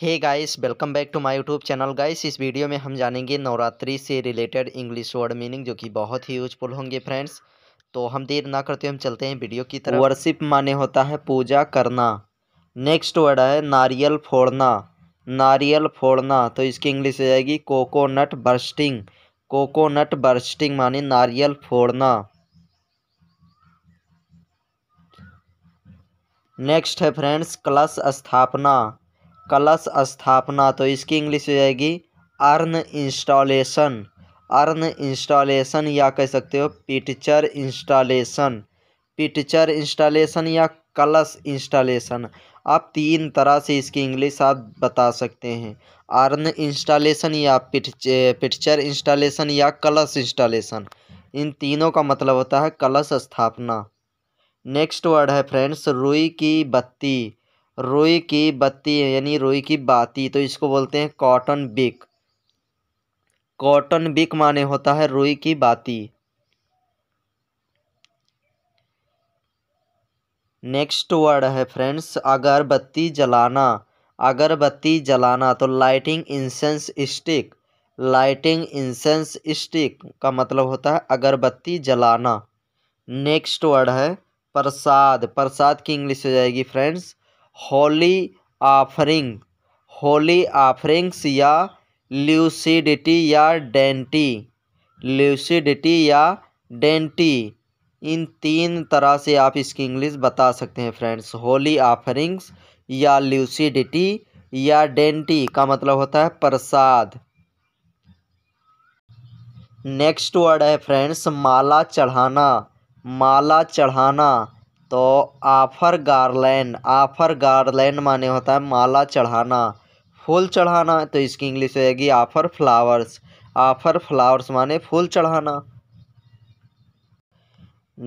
hey guys welcome back to my YouTube channel guys इस वीडियो में हम जानेंगे नवरात्रि से रिलेटेड इंग्लिश वर्ड मीनिंग जो कि बहुत ही यूजफुल होंगे फ्रेंड्स तो हम देर ना करते हुए हम चलते हैं वीडियो की तरफ वर्शिप माने होता है पूजा करना नेक्स्ट वर्ड है नारियल फोड़ना नारियल फोड़ना तो इसकी इंग्लिश हो जाएगी कोकोनट बर्स्टिंग कोकोनट बर्स्टिंग माने नारियल फोड़ना नेक्स्ट है फ्रेंड्स क्लस स्थापना कलश स्थापना तो इसकी इंग्लिश हो जाएगी अर्न इंस्टॉलेशन अर्न इंस्टॉलेशन या कह सकते हो पिक्चर इंस्टॉलेशन पिक्चर इंस्टॉलेशन या कलश इंस्टॉलेशन आप तीन तरह से इसकी इंग्लिश आप बता सकते हैं अर्न इंस्टॉलेशन या पिक्चर इंस्टॉलेशन या कलश इंस्टॉलेशन इन तीनों का मतलब होता है कलश स्थापना नेक्स्ट वर्ड है फ्रेंड्स रुई की बत्ती रोई की बत्ती यानी रोई की बाती तो इसको बोलते हैं कॉटन बिक कॉटन बिक माने होता है रोई की बाती नेक्स्ट वर्ड है फ्रेंड्स अगरबत्ती जलाना अगरबत्ती जलाना तो lighting incense stick lighting incense stick का मतलब होता है अगरबत्ती जलाना नेक्स्ट वर्ड है प्रसाद प्रसाद की इंग्लिश हो जाएगी friends holy offering holy offerings या ल्यूसीडिटी या डेंटी ल्यूसीडिटी या डेंटी इन तीन तरह से आप इसकी इंग्लिश बता सकते हैं फ्रेंड्स होली आफरिंग्स या ल्यूसीडिटी या डेंटी का मतलब होता है प्रसाद नेक्स्ट वर्ड है फ्रेंड्स माला चढ़ाना माला चढ़ाना तो आफर गारलैंड आफर गारलैंड माने होता है माला चढ़ाना फूल चढ़ाना तो इसकी इंग्लिश हो जाएगी आफर फ्लावर्स आफर फ्लावर्स माने फूल चढ़ाना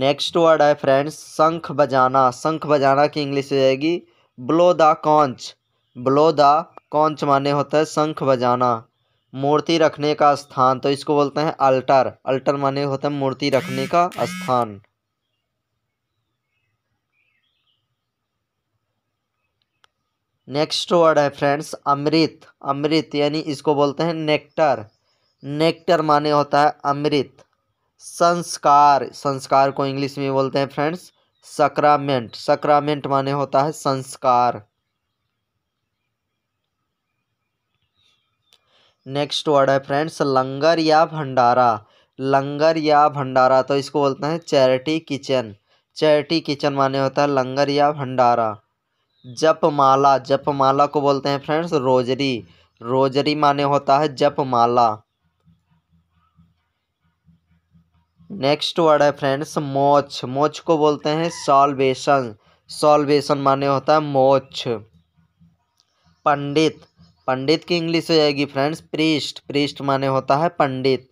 नेक्स्ट वर्ड है फ्रेंड्स शंख बजाना शंख बजाना की इंग्लिश हो जाएगी blow the conch blow the conch माने होता है शंख बजाना मूर्ति रखने का स्थान तो इसको बोलते हैं अल्टर अल्टर माने होता है मूर्ति रखने का स्थान नेक्स्ट वर्ड है फ्रेंड्स अमृत अमृत यानी इसको बोलते हैं नेक्टर नेक्टर माने होता है अमृत संस्कार संस्कार को इंग्लिश में बोलते हैं फ्रेंड्स सक्रामेंट सक्रामेंट माने होता है संस्कार नेक्स्ट वर्ड है फ्रेंड्स लंगर या भंडारा लंगर या भंडारा तो इसको बोलते हैं चैरिटी किचन चैरिटी किचन माने होता है लंगर या भंडारा जपमाला जपमाला को बोलते हैं फ्रेंड्स रोजरी रोजरी माने होता है जपमाला नेक्स्ट वर्ड है फ्रेंड्स मोच मोच को बोलते हैं सॉल्वेशन सॉल्वेशन माने होता है मोच पंडित पंडित की इंग्लिश हो जाएगी फ्रेंड्स प्रिस्ट प्रिस्ट माने होता है पंडित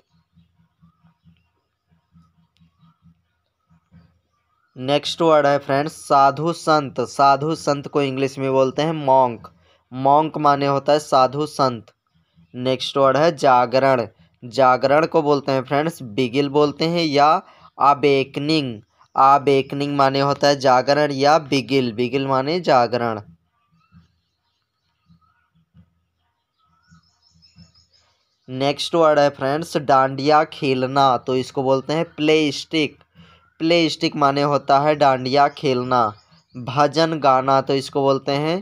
नेक्स्ट वर्ड है फ्रेंड्स साधु संत साधु संत को इंग्लिश में बोलते हैं मॉन्क मॉन्क माने होता है साधु संत नेक्स्ट वर्ड है जागरण जागरण को बोलते हैं फ्रेंड्स बिगिल बोलते हैं या आबेकनिंग आबेकनिंग माने होता है जागरण या बिगिल बिगिल माने जागरण नेक्स्ट वर्ड है फ्रेंड्स डांडिया खेलना तो इसको बोलते हैं प्ले स्टिक प्ले स्टिक माने होता है डांडिया खेलना भजन गाना तो इसको बोलते हैं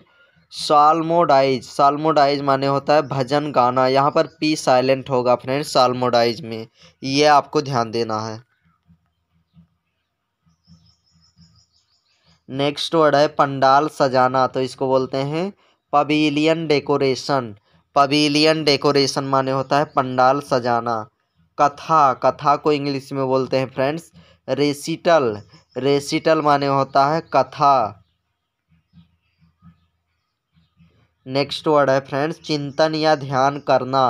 सालमोडाइज सालमोडाइज माने होता है भजन गाना यहाँ पर पी साइलेंट होगा फ्रेंड्स सालमोडाइज में ये आपको ध्यान देना है नेक्स्ट वर्ड है पंडाल सजाना तो इसको बोलते हैं पबीलियन डेकोरेशन पबीलियन डेकोरेशन माने होता है पंडाल सजाना कथा कथा को इंग्लिश में बोलते हैं फ्रेंड्स रेसिटल रेसिटल माने होता है कथा नेक्स्ट वर्ड है फ्रेंड्स चिंतन या ध्यान करना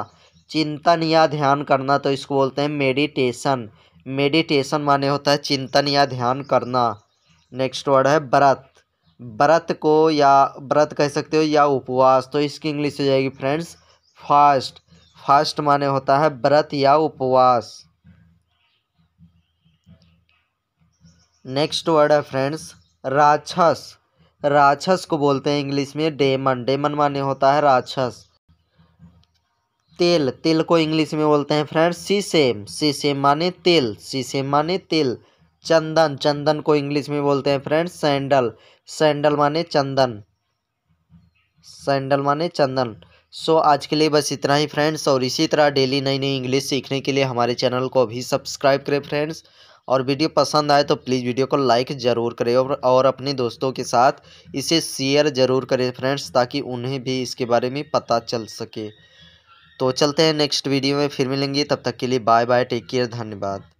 चिंतन या ध्यान करना तो इसको बोलते हैं मेडिटेशन मेडिटेशन माने होता है चिंतन या ध्यान करना नेक्स्ट वर्ड है व्रत व्रत को या व्रत कह सकते हो या उपवास तो इसकी इंग्लिश हो जाएगी फ्रेंड्स फास्ट फास्ट माने होता है व्रत या उपवास नेक्स्ट वर्ड है फ्रेंड्स राक्षस राक्षस को बोलते हैं इंग्लिश में डेमन डेमन माने होता है राक्षस तेल तिल को इंग्लिश में बोलते हैं फ्रेंड्स सीसेम सीसेम माने सी सीसेम माने तिल चंदन चंदन को इंग्लिश में बोलते हैं फ्रेंड्स सैंडल सैंडल माने चंदन सैंडल माने चंदन सो so, आज के लिए बस इतना ही फ्रेंड्स और इसी तरह डेली नई नई इंग्लिश सीखने के लिए हमारे चैनल को भी सब्सक्राइब करें फ्रेंड्स और वीडियो पसंद आए तो प्लीज़ वीडियो को लाइक ज़रूर करें और अपने दोस्तों के साथ इसे शेयर ज़रूर करें फ्रेंड्स ताकि उन्हें भी इसके बारे में पता चल सके तो चलते हैं नेक्स्ट वीडियो में फिर मिलेंगे तब तक के लिए बाय बाय टेक केयर धन्यवाद